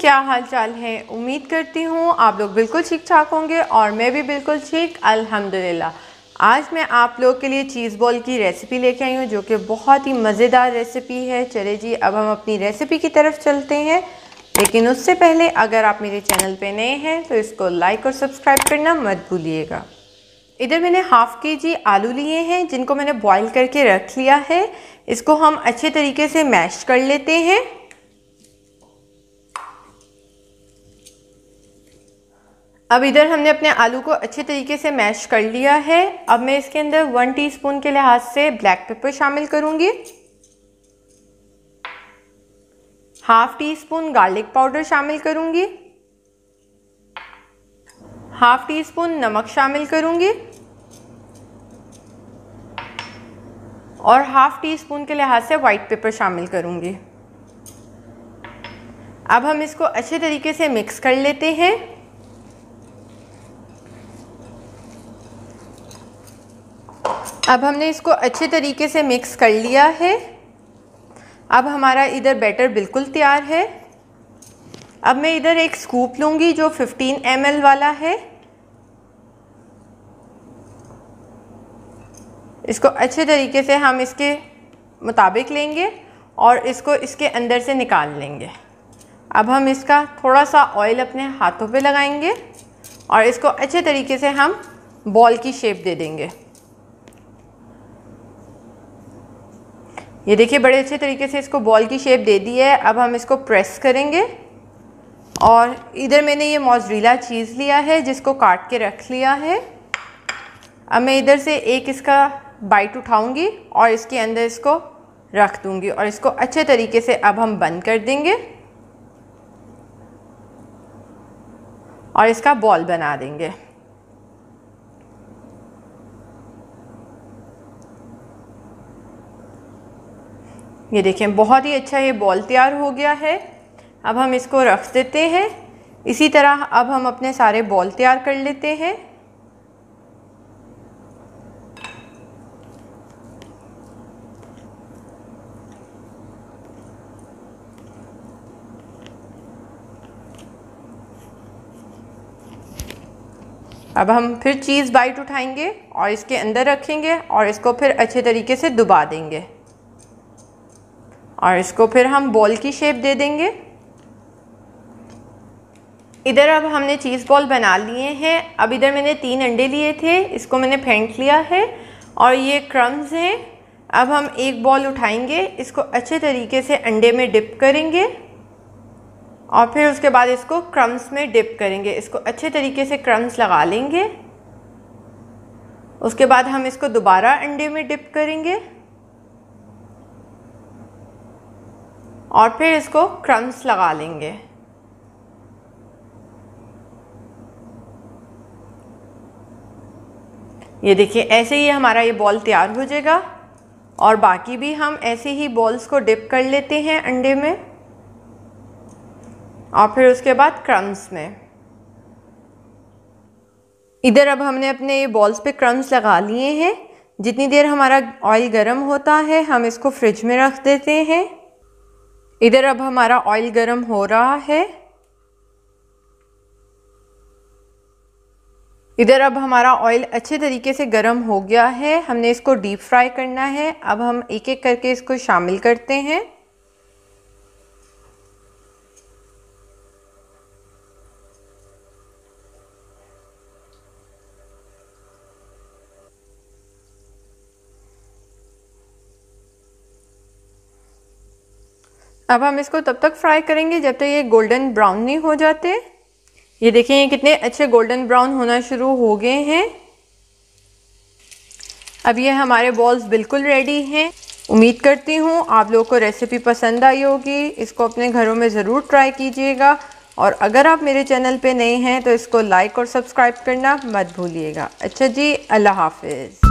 क्या हाल चाल है उम्मीद करती हूँ आप लोग बिल्कुल ठीक ठाक होंगे और मैं भी बिल्कुल ठीक अल्हम्दुलिल्लाह आज मैं आप लोग के लिए चीज़ बॉल की रेसिपी लेके आई हूँ जो कि बहुत ही मज़ेदार रेसिपी है चले जी अब हम अपनी रेसिपी की तरफ चलते हैं लेकिन उससे पहले अगर आप मेरे चैनल पर नए हैं तो इसको लाइक और सब्सक्राइब करना मत भूलिएगा इधर मैंने हाफ़ के जी आलू लिए हैं जिनको मैंने बॉईल करके रख लिया है इसको हम अच्छे तरीके से मैश कर लेते हैं अब इधर हमने अपने आलू को अच्छे तरीके से मैश कर लिया है अब मैं इसके अंदर वन टीस्पून के लिहाज से ब्लैक पेपर शामिल करूँगी half teaspoon garlic powder शामिल करूँगी हाफ टी स्पून नमक शामिल करूँगी और हाफ टी स्पून के लिहाज से वाइट पेपर शामिल करूँगी अब हम इसको अच्छे तरीके से मिक्स कर लेते हैं अब हमने इसको अच्छे तरीके से मिक्स कर लिया है अब हमारा इधर बैटर बिल्कुल तैयार है अब मैं इधर एक स्कूप लूँगी जो 15 एम वाला है इसको अच्छे तरीके से हम इसके मुताबिक लेंगे और इसको इसके अंदर से निकाल लेंगे अब हम इसका थोड़ा सा ऑयल अपने हाथों पे लगाएंगे और इसको अच्छे तरीके से हम बॉल की शेप दे देंगे ये देखिए बड़े अच्छे तरीके से इसको बॉल की शेप दे दी है अब हम इसको प्रेस करेंगे और इधर मैंने ये मोजरीला चीज़ लिया है जिसको काट के रख लिया है अब मैं इधर से एक इसका बाइट उठाऊंगी और इसके अंदर इसको रख दूंगी और इसको अच्छे तरीके से अब हम बंद कर देंगे और इसका बॉल बना देंगे ये देखें बहुत ही अच्छा ये बॉल तैयार हो गया है अब हम इसको रख देते हैं इसी तरह अब हम अपने सारे बॉल तैयार कर लेते हैं अब हम फिर चीज़ बाइट उठाएंगे और इसके अंदर रखेंगे और इसको फिर अच्छे तरीके से दुबा देंगे और इसको फिर हम बॉल की शेप दे देंगे इधर अब हमने चीज़ बॉल बना लिए हैं अब इधर मैंने तीन अंडे लिए थे इसको मैंने फेंट लिया है और ये क्रम्स हैं अब हम एक बॉल उठाएंगे इसको अच्छे तरीके से अंडे में डिप करेंगे और फिर उसके बाद इसको क्रम्स में डिप करेंगे इसको अच्छे तरीके से क्रम्स लगा लेंगे उसके बाद हम इसको दोबारा अंडे में डिप करेंगे और फिर इसको क्रम्स लगा लेंगे ये देखिए ऐसे ही हमारा ये बॉल तैयार हो जाएगा और बाकी भी हम ऐसे ही बॉल्स को डिप कर लेते हैं अंडे में और फिर उसके बाद क्रम्स में इधर अब हमने अपने ये बॉल्स पे क्रम्स लगा लिए हैं जितनी देर हमारा ऑयल गर्म होता है हम इसको फ्रिज में रख देते हैं इधर अब हमारा ऑयल गरम हो रहा है इधर अब हमारा ऑयल अच्छे तरीके से गर्म हो गया है हमने इसको डीप फ्राई करना है अब हम एक एक करके इसको शामिल करते हैं अब हम इसको तब तक फ्राई करेंगे जब तक ये गोल्डन ब्राउन नहीं हो जाते ये ये कितने अच्छे गोल्डन ब्राउन होना शुरू हो गए हैं अब ये हमारे बॉल्स बिल्कुल रेडी हैं उम्मीद करती हूँ आप लोगों को रेसिपी पसंद आई होगी इसको अपने घरों में ज़रूर ट्राई कीजिएगा और अगर आप मेरे चैनल पे नए हैं तो इसको लाइक और सब्सक्राइब करना मत भूलिएगा अच्छा जी अल्लाह हाफिज़